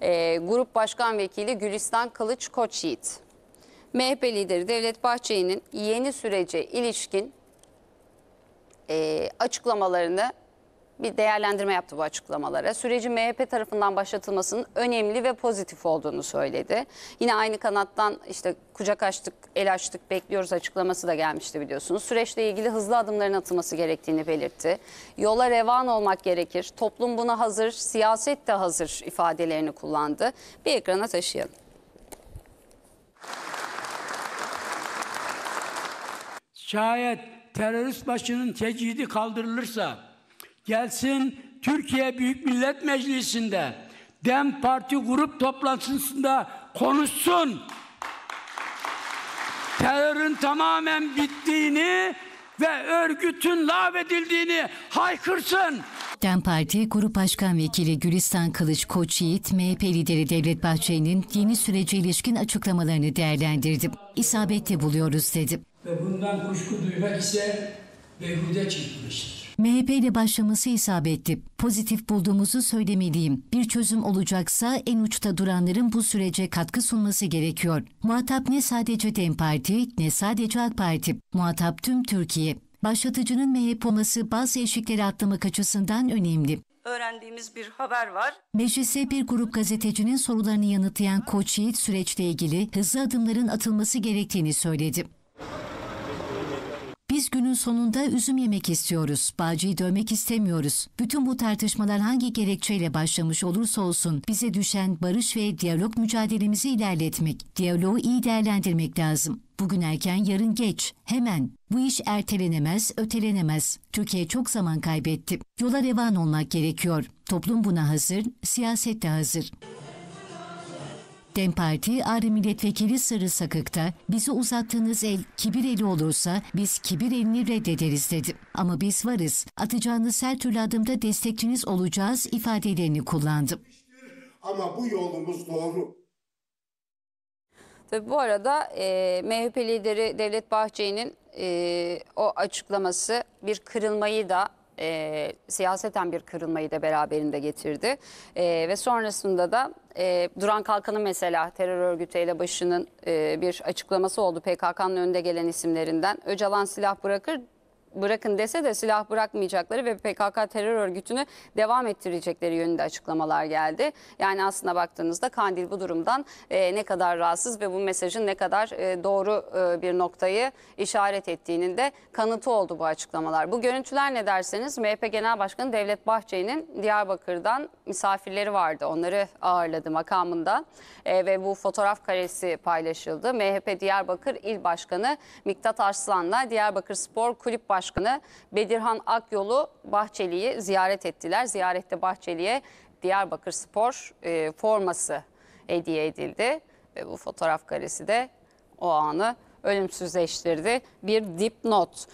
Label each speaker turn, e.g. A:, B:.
A: E, Grup Başkan Vekili Gülistan Kılıç Koçyiğit. MHP lideri Devlet Bahçeli'nin yeni sürece ilişkin e, açıklamalarını bir değerlendirme yaptı bu açıklamalara. Süreci MHP tarafından başlatılmasının önemli ve pozitif olduğunu söyledi. Yine aynı kanattan işte kucak açtık, el açtık, bekliyoruz açıklaması da gelmişti biliyorsunuz. Süreçle ilgili hızlı adımların atılması gerektiğini belirtti. Yola revan olmak gerekir. Toplum buna hazır, siyaset de hazır ifadelerini kullandı. Bir ekrana taşıyalım. Şayet terörist başının tecidi kaldırılırsa gelsin Türkiye Büyük Millet Meclisi'nde DEM Parti grup toplantısında konuşsun. Terörün tamamen bittiğini ve örgütün lağvedildiğini
B: haykırsın. DEM Parti Grup Başkan Vekili Gülistan Kılıç Koç MHP lideri Devlet Bahçeli'nin yeni sürece ilişkin açıklamalarını değerlendirdi. İsabetli buluyoruz dedi. Ve bundan kuşku duymak ise beyhude çıkmıştır. MHP ile başlaması isabetli. Pozitif bulduğumuzu söylemeliyim. Bir çözüm olacaksa en uçta duranların bu sürece katkı sunması gerekiyor. Muhatap ne sadece DEM Parti ne sadece AK Parti. Muhatap tüm Türkiye. Başlatıcının MHP olması bazı eşikleri atlamak açısından önemli öğrendiğimiz bir haber var. Meclise bir grup gazetecinin sorularını yanıtlayan Koç Yiğit süreçle ilgili hızlı adımların atılması gerektiğini söyledi günün sonunda üzüm yemek istiyoruz. Bağcıyı dövmek istemiyoruz. Bütün bu tartışmalar hangi gerekçeyle başlamış olursa olsun bize düşen barış ve diyalog mücadelemizi ilerletmek, diyaloğu iyi değerlendirmek lazım. Bugün erken, yarın geç, hemen. Bu iş ertelenemez, ötelenemez. Türkiye çok zaman kaybetti. Yola revan olmak gerekiyor. Toplum buna hazır, siyaset de hazır. Dem Parti Ağrı Milletvekili Sırrı Sakık'ta bizi uzattığınız el kibir eli olursa biz kibir elini reddederiz dedi. Ama biz varız. Atacağınız her türlü adımda destekçiniz olacağız ifadelerini kullandı.
A: Ama bu yolumuz doğru. Tabii bu arada e, MHP lideri Devlet Bahçeli'nin e, o açıklaması bir kırılmayı da e, siyaseten bir kırılmayı da beraberinde getirdi. E, ve sonrasında da e, Duran Kalkan'ın mesela terör örgütü elebaşının e, bir açıklaması oldu. PKK'nın önde gelen isimlerinden. Öcalan silah bırakır bırakın dese de silah bırakmayacakları ve PKK terör örgütünü devam ettirecekleri yönünde açıklamalar geldi. Yani aslında baktığınızda Kandil bu durumdan e, ne kadar rahatsız ve bu mesajın ne kadar e, doğru e, bir noktayı işaret ettiğinin de kanıtı oldu bu açıklamalar. Bu görüntüler ne derseniz MHP Genel Başkanı Devlet Bahçeli'nin Diyarbakır'dan misafirleri vardı. Onları ağırladı makamında e, ve bu fotoğraf karesi paylaşıldı. MHP Diyarbakır İl Başkanı Miktat Arslan'la Diyarbakır Spor Kulüp Başkanı Başkanı Bedirhan Akyol'u Bahçeli'yi ziyaret ettiler. Ziyarette Bahçeli'ye Diyarbakır Spor e, forması hediye edildi. Ve bu fotoğraf karesi de o anı ölümsüzleştirdi. Bir dipnot.